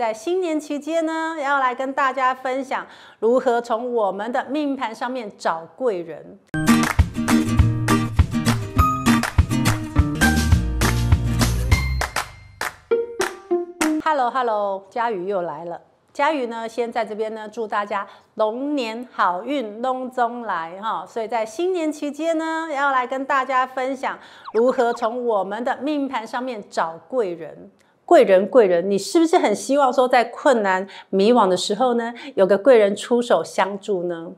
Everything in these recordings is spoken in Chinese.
在新年期间呢，要来跟大家分享如何从我们的命盘上面找贵人。Hello Hello，佳宇又来了。佳宇呢，先在这边呢，祝大家龙年好运龙中来哈。所以在新年期间呢，要来跟大家分享如何从我们的命盘上面找贵人。贵人，贵人，你是不是很希望说，在困难迷惘的时候呢，有个贵人出手相助呢？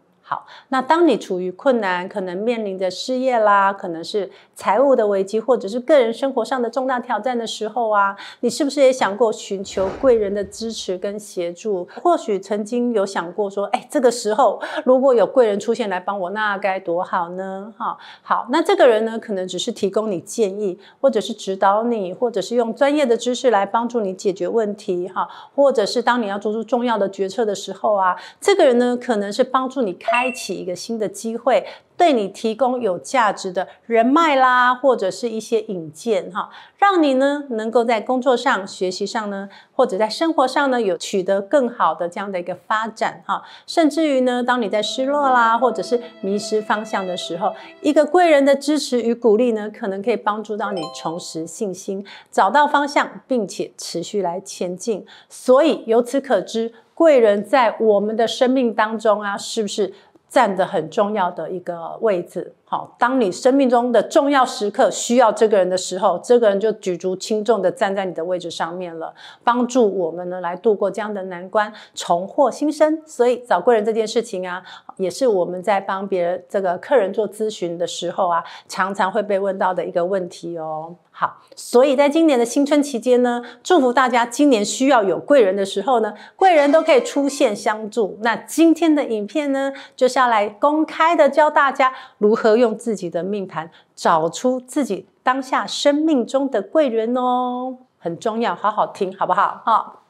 那当你处于困难，可能面临着失业啦，可能是财务的危机，或者是个人生活上的重大挑战的时候啊，你是不是也想过寻求贵人的支持跟协助？或许曾经有想过说，哎，这个时候如果有贵人出现来帮我，那该多好呢？哈，好，那这个人呢，可能只是提供你建议，或者是指导你，或者是用专业的知识来帮助你解决问题，哈，或者是当你要做出重要的决策的时候啊，这个人呢，可能是帮助你开。开启一个新的机会，对你提供有价值的人脉啦，或者是一些引荐哈，让你呢能够在工作上、学习上呢，或者在生活上呢，有取得更好的这样的一个发展哈。甚至于呢，当你在失落啦，或者是迷失方向的时候，一个贵人的支持与鼓励呢，可能可以帮助到你重拾信心，找到方向，并且持续来前进。所以由此可知，贵人在我们的生命当中啊，是不是？占着很重要的一个位置。好，当你生命中的重要时刻需要这个人的时候，这个人就举足轻重的站在你的位置上面了，帮助我们呢来度过这样的难关，重获新生。所以找贵人这件事情啊，也是我们在帮别人这个客人做咨询的时候啊，常常会被问到的一个问题哦。好，所以在今年的新春期间呢，祝福大家今年需要有贵人的时候呢，贵人都可以出现相助。那今天的影片呢，就是要来公开的教大家如何。用自己的命盘找出自己当下生命中的贵人哦，很重要，好好听，好不好？好，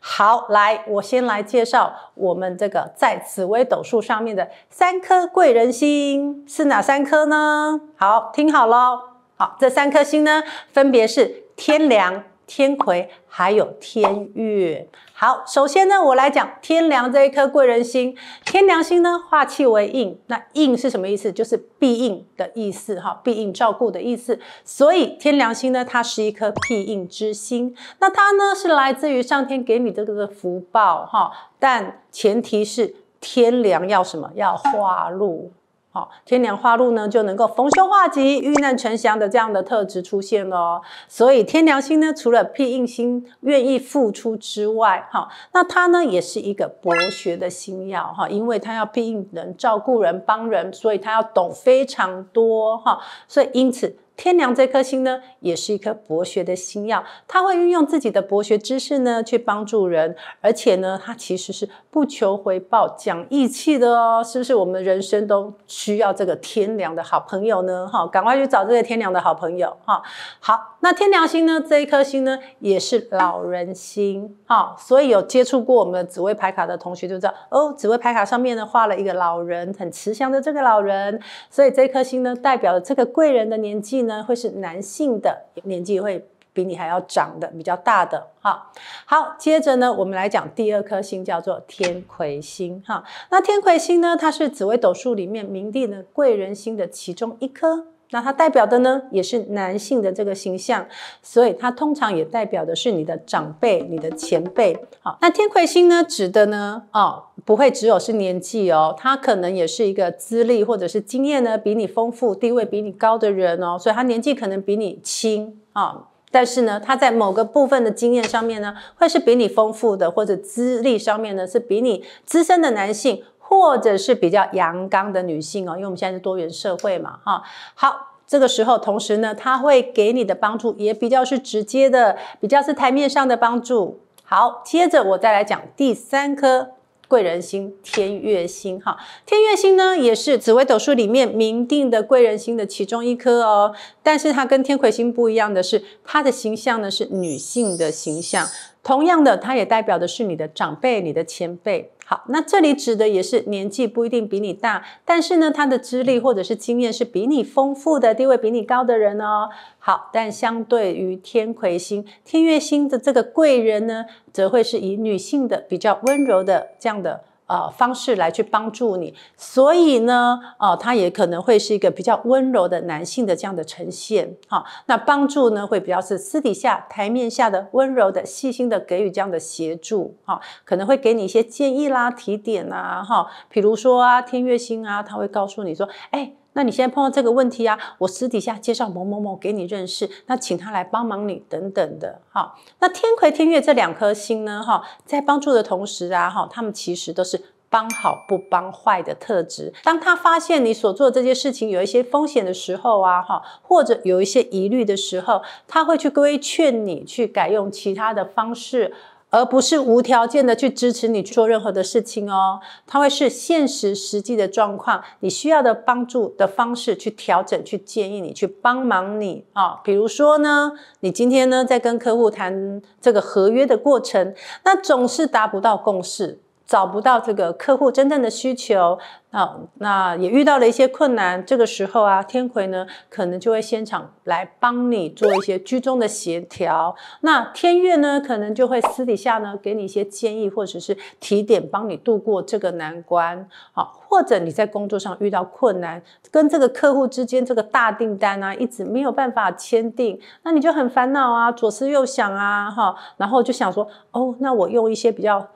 好，来，我先来介绍我们这个在紫微斗数上面的三颗贵人星是哪三颗呢？好，听好喽。好，这三颗星呢，分别是天梁。天魁还有天月，好，首先呢，我来讲天梁这一颗贵人心。天良心呢，化气为印，那印是什么意思？就是庇应的意思哈，庇应照顾的意思。所以天良心呢，它是一颗庇应之心。那它呢，是来自于上天给你的这个福报哈，但前提是天梁要什么？要化禄，好，天梁化禄呢就能够逢凶化吉、遇难成祥的这样的特质出现哦。所以天梁星呢，除了庇应星愿意付出之外，哈，那它呢也是一个博学的星耀哈，因为它要庇应人、照顾人、帮人，所以它要懂非常多哈，所以因此。天梁这颗星呢，也是一颗博学的星耀，他会运用自己的博学知识呢，去帮助人，而且呢，他其实是不求回报、讲义气的哦，是不是？我们人生都需要这个天梁的好朋友呢？哈，赶快去找这个天梁的好朋友哈。好，那天梁星呢，这一颗星呢，也是老人星，哈，所以有接触过我们的紫薇牌卡的同学就知道，哦，紫薇牌卡上面呢画了一个老人，很慈祥的这个老人，所以这颗星呢，代表了这个贵人的年纪。呢会是男性的年纪会比你还要长的，比较大的哈。好，接着呢，我们来讲第二颗星，叫做天魁星哈。那天魁星呢，它是紫微斗数里面明帝的贵人星的其中一颗。那它代表的呢，也是男性的这个形象，所以它通常也代表的是你的长辈、你的前辈。好，那天魁星呢，指的呢，哦。不会只有是年纪哦，他可能也是一个资历或者是经验呢比你丰富、地位比你高的人哦，所以他年纪可能比你轻啊，但是呢，他在某个部分的经验上面呢，会是比你丰富的，或者资历上面呢是比你资深的男性，或者是比较阳刚的女性哦，因为我们现在是多元社会嘛，哈。好，这个时候同时呢，他会给你的帮助也比较是直接的，比较是台面上的帮助。好，接着我再来讲第三颗。贵人心，天月星，哈，天月星呢，也是紫微斗数里面明定的贵人心的其中一颗哦。但是它跟天魁星不一样的是，它的形象呢是女性的形象。同样的，它也代表的是你的长辈、你的前辈。好，那这里指的也是年纪不一定比你大，但是呢，他的资历或者是经验是比你丰富的，地位比你高的人哦。好，但相对于天魁星、天月星的这个贵人呢，则会是以女性的比较温柔的这样的。呃，方式来去帮助你，所以呢，呃，他也可能会是一个比较温柔的男性的这样的呈现，哈，那帮助呢会比较是私底下、台面下的温柔的、细心的给予这样的协助，哈，可能会给你一些建议啦、提点啦，哈，比如说啊，天月星啊，他会告诉你说，哎。那你现在碰到这个问题啊，我私底下介绍某某某给你认识，那请他来帮忙你等等的，哈。那天魁天月这两颗星呢，哈，在帮助的同时啊，哈，他们其实都是帮好不帮坏的特质。当他发现你所做这些事情有一些风险的时候啊，哈，或者有一些疑虑的时候，他会去规劝你去改用其他的方式。而不是无条件的去支持你去做任何的事情哦，它会是现实实际的状况，你需要的帮助的方式去调整，去建议你去帮忙你啊。比如说呢，你今天呢在跟客户谈这个合约的过程，那总是达不到共识。找不到这个客户真正的需求，啊，那也遇到了一些困难。这个时候啊，天魁呢可能就会现场来帮你做一些居中的协调，那天月呢可能就会私底下呢给你一些建议或者是提点，帮你度过这个难关。好，或者你在工作上遇到困难，跟这个客户之间这个大订单啊一直没有办法签订，那你就很烦恼啊，左思右想啊，哈，然后就想说，哦，那我用一些比较。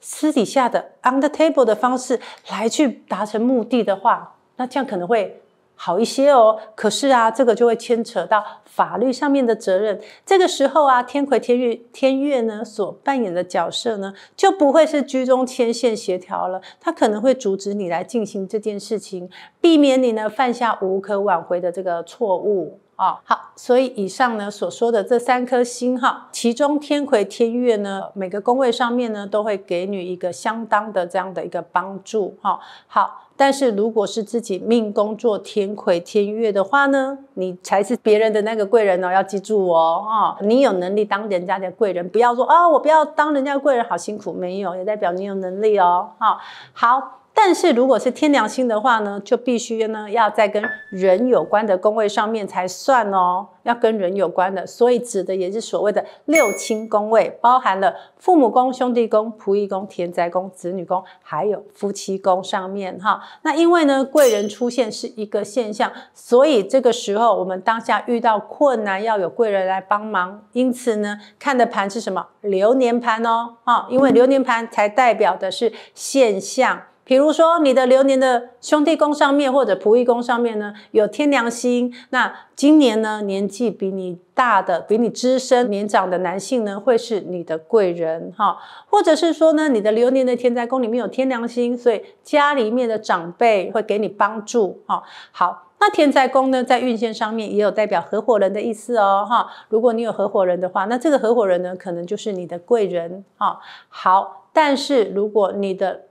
私底下的 under table 的方式来去达成目的的话，那这样可能会好一些哦。可是啊，这个就会牵扯到法律上面的责任。这个时候啊，天魁、天月天月呢所扮演的角色呢，就不会是居中牵线协调了，他可能会阻止你来进行这件事情，避免你呢犯下无可挽回的这个错误。啊，好，所以以上呢所说的这三颗星哈，其中天魁天月呢，每个宫位上面呢都会给你一个相当的这样的一个帮助哈。好，但是如果是自己命宫作天魁天月的话呢，你才是别人的那个贵人哦，要记住哦。哦，你有能力当人家的贵人，不要说啊，我不要当人家贵人，好辛苦，没有，也代表你有能力哦。好，好。但是如果是天良星的话呢，就必须呢要在跟人有关的宫位上面才算哦，要跟人有关的，所以指的也是所谓的六亲宫位，包含了父母宫、兄弟宫、仆役宫、田宅宫、子女宫，还有夫妻宫上面哈。那因为呢贵人出现是一个现象，所以这个时候我们当下遇到困难要有贵人来帮忙，因此呢看的盘是什么流年盘哦，啊，因为流年盘才代表的是现象。比如说你的流年的兄弟宫上面或者仆役宫上面呢有天梁星，那今年呢年纪比你大的、比你资深、年长的男性呢会是你的贵人哈，或者是说呢你的流年的天灾宫里面有天梁星，所以家里面的长辈会给你帮助哈。好，那天灾宫呢在运线上面也有代表合伙人的意思哦哈。如果你有合伙人的话，那这个合伙人呢可能就是你的贵人哈。好，但是如果你的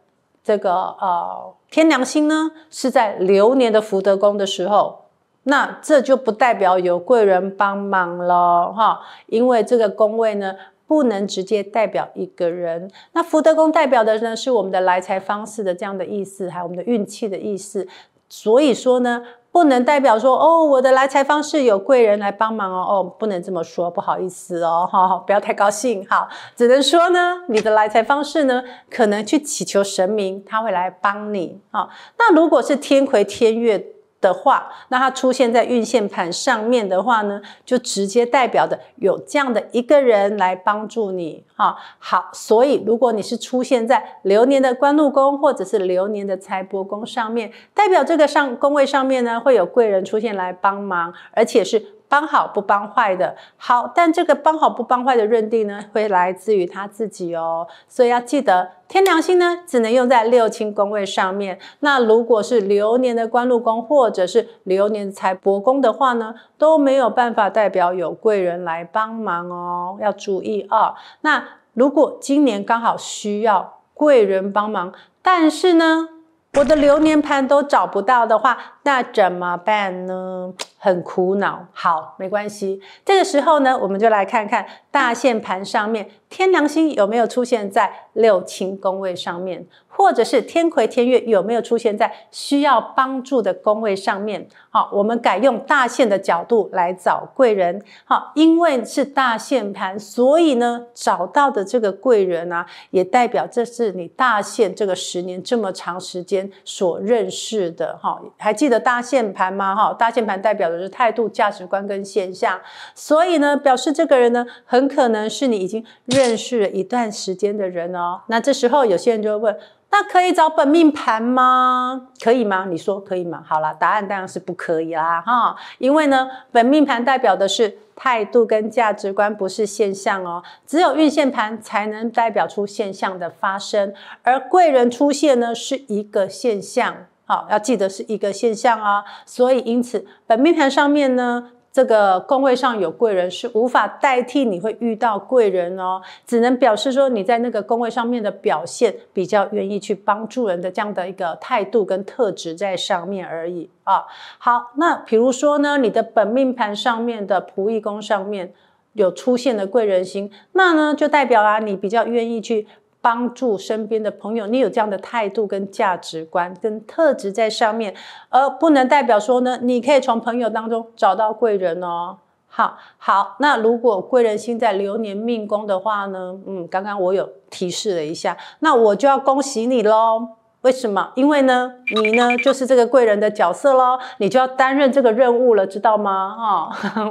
这个呃天良星呢是在流年的福德宫的时候，那这就不代表有贵人帮忙了哈，因为这个宫位呢不能直接代表一个人。那福德宫代表的呢是我们的来财方式的这样的意思，还有我们的运气的意思，所以说呢。不能代表说哦，我的来财方式有贵人来帮忙哦，哦，不能这么说，不好意思哦，哈，不要太高兴，好，只能说呢，你的来财方式呢，可能去祈求神明，他会来帮你，好，那如果是天魁天月。的话，那它出现在运线盘上面的话呢，就直接代表的有这样的一个人来帮助你，哈。好，所以如果你是出现在流年的官禄宫或者是流年的财帛宫上面，代表这个上宫位上面呢，会有贵人出现来帮忙，而且是。帮好不帮坏的好，但这个帮好不帮坏的认定呢，会来自于他自己哦。所以要记得，天良星呢，只能用在六亲宫位上面。那如果是流年的官禄宫或者是流年财帛宫的话呢，都没有办法代表有贵人来帮忙哦，要注意啊。那如果今年刚好需要贵人帮忙，但是呢？我的流年盘都找不到的话，那怎么办呢？很苦恼。好，没关系。这个时候呢，我们就来看看大限盘上面天狼星有没有出现在六亲宫位上面。或者是天魁天月有没有出现在需要帮助的宫位上面？好，我们改用大限的角度来找贵人。好，因为是大限盘，所以呢，找到的这个贵人啊，也代表这是你大限这个十年这么长时间所认识的。哈，还记得大限盘吗？哈，大限盘代表的是态度、价值观跟现象，所以呢，表示这个人呢，很可能是你已经认识了一段时间的人哦。那这时候有些人就会问。那可以找本命盘吗？可以吗？你说可以吗？好了，答案当然是不可以啦，哈！因为呢，本命盘代表的是态度跟价值观，不是现象哦。只有运线盘才能代表出现象的发生，而贵人出现呢是一个现象，好要记得是一个现象啊。所以因此，本命盘上面呢。这个宫位上有贵人是无法代替，你会遇到贵人哦，只能表示说你在那个宫位上面的表现比较愿意去帮助人的这样的一个态度跟特质在上面而已啊。好，那比如说呢，你的本命盘上面的仆役宫上面有出现的贵人星，那呢就代表啊，你比较愿意去。帮助身边的朋友，你有这样的态度跟价值观跟特质在上面，而不能代表说呢，你可以从朋友当中找到贵人哦。好，好，那如果贵人星在流年命宫的话呢，嗯，刚刚我有提示了一下，那我就要恭喜你喽。为什么？因为呢，你呢就是这个贵人的角色喽，你就要担任这个任务了，知道吗？哈。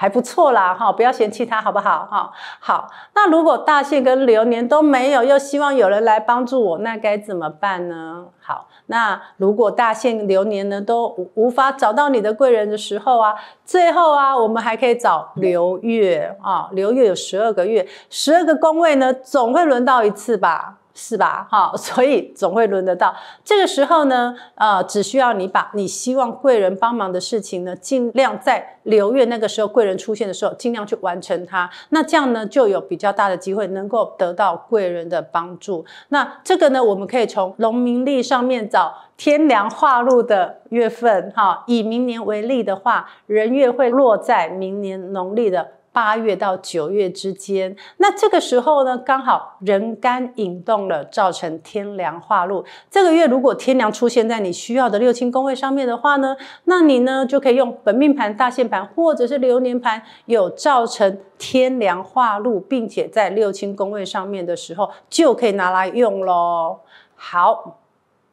还不错啦，哈，不要嫌弃他，好不好？哈，好。那如果大限跟流年都没有，又希望有人来帮助我，那该怎么办呢？好，那如果大限流年呢都无法找到你的贵人的时候啊，最后啊，我们还可以找流月啊。流月有十二个月，十二个宫位呢，总会轮到一次吧。是吧？哈，所以总会轮得到。这个时候呢，呃，只需要你把你希望贵人帮忙的事情呢，尽量在流月那个时候贵人出现的时候，尽量去完成它。那这样呢，就有比较大的机会能够得到贵人的帮助。那这个呢，我们可以从农历上面找天梁化禄的月份。哈，以明年为例的话，人月会落在明年农历的。八月到九月之间，那这个时候呢，刚好人干引动了，造成天梁化禄。这个月如果天梁出现在你需要的六亲宫位上面的话呢，那你呢就可以用本命盘、大限盘或者是流年盘有造成天梁化禄，并且在六亲宫位上面的时候，就可以拿来用喽。好。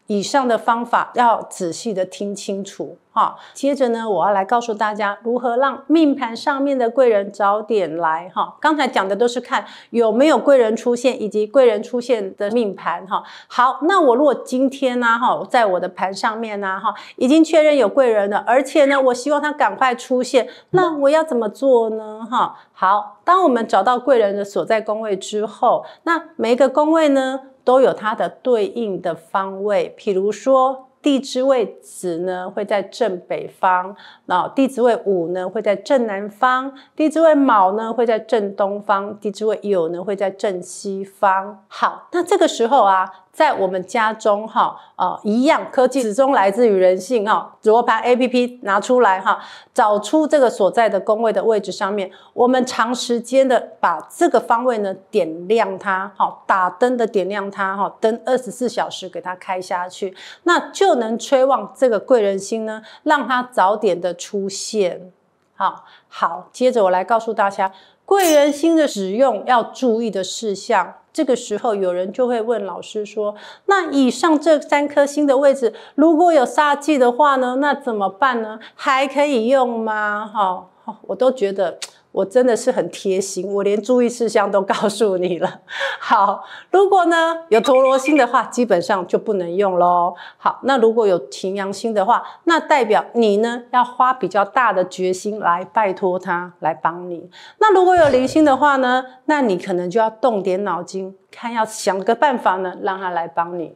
以上的方法要仔细的听清楚哈。接着呢，我要来告诉大家如何让命盘上面的贵人早点来哈。刚才讲的都是看有没有贵人出现，以及贵人出现的命盘哈。好，那我如果今天呢哈，在我的盘上面呢哈，已经确认有贵人了，而且呢，我希望他赶快出现，那我要怎么做呢？哈，好，当我们找到贵人的所在宫位之后，那每一个宫位呢？都有它的对应的方位，譬如说地支位子呢会在正北方，那地支位午呢会在正南方，地支位卯呢会在正东方，地支位酉呢会在正西方。好，那这个时候啊。在我们家中，哈啊，一样科技始终来自于人性，哈。罗盘 A P P 拿出来，哈，找出这个所在的宫位的位置上面，我们长时间的把这个方位呢点亮它，哈，打灯的点亮它，哈，灯二十四小时给它开下去，那就能催旺这个贵人心呢，让它早点的出现。好好，接着我来告诉大家，贵人星的使用要注意的事项。这个时候，有人就会问老师说：“那以上这三颗星的位置，如果有煞忌的话呢？那怎么办呢？还可以用吗？”哈，我都觉得。我真的是很贴心，我连注意事项都告诉你了。好，如果呢有陀罗星的话，基本上就不能用喽。好，那如果有擎羊星的话，那代表你呢要花比较大的决心来拜托他来帮你。那如果有灵星的话呢，那你可能就要动点脑筋，看要想个办法呢让他来帮你。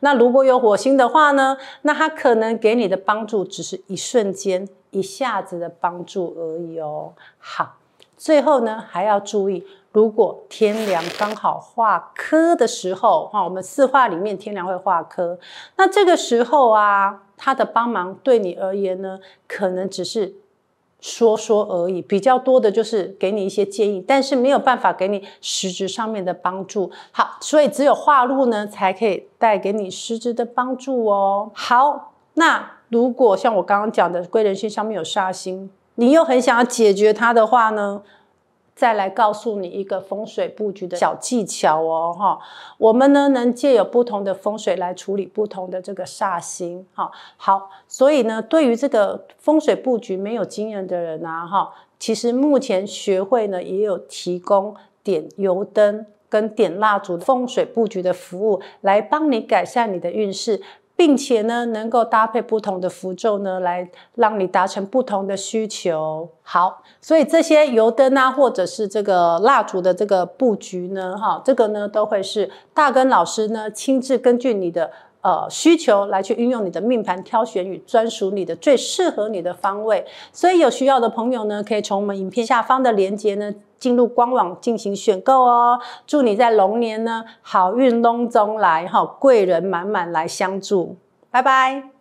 那如果有火星的话呢？那它可能给你的帮助只是一瞬间、一下子的帮助而已哦。好，最后呢还要注意，如果天梁刚好化科的时候哦，我们四化里面天梁会化科，那这个时候啊，它的帮忙对你而言呢，可能只是。说说而已，比较多的就是给你一些建议，但是没有办法给你实质上面的帮助。好，所以只有化露呢，才可以带给你实质的帮助哦。好，那如果像我刚刚讲的，贵人星上面有煞星，你又很想要解决它的话呢？再来告诉你一个风水布局的小技巧哦，哈，我们呢能借有不同的风水来处理不同的这个煞星，哈，好，所以呢，对于这个风水布局没有经验的人啊，哈，其实目前学会呢也有提供点油灯跟点蜡烛风水布局的服务，来帮你改善你的运势。并且呢，能够搭配不同的符咒呢，来让你达成不同的需求。好，所以这些油灯啊，或者是这个蜡烛的这个布局呢，哈，这个呢都会是大根老师呢亲自根据你的。呃，需求来去运用你的命盘，挑选与专属你的最适合你的方位。所以有需要的朋友呢，可以从我们影片下方的链接呢，进入官网进行选购哦。祝你在龙年呢，好运隆中来哈，贵人满满来相助。拜拜。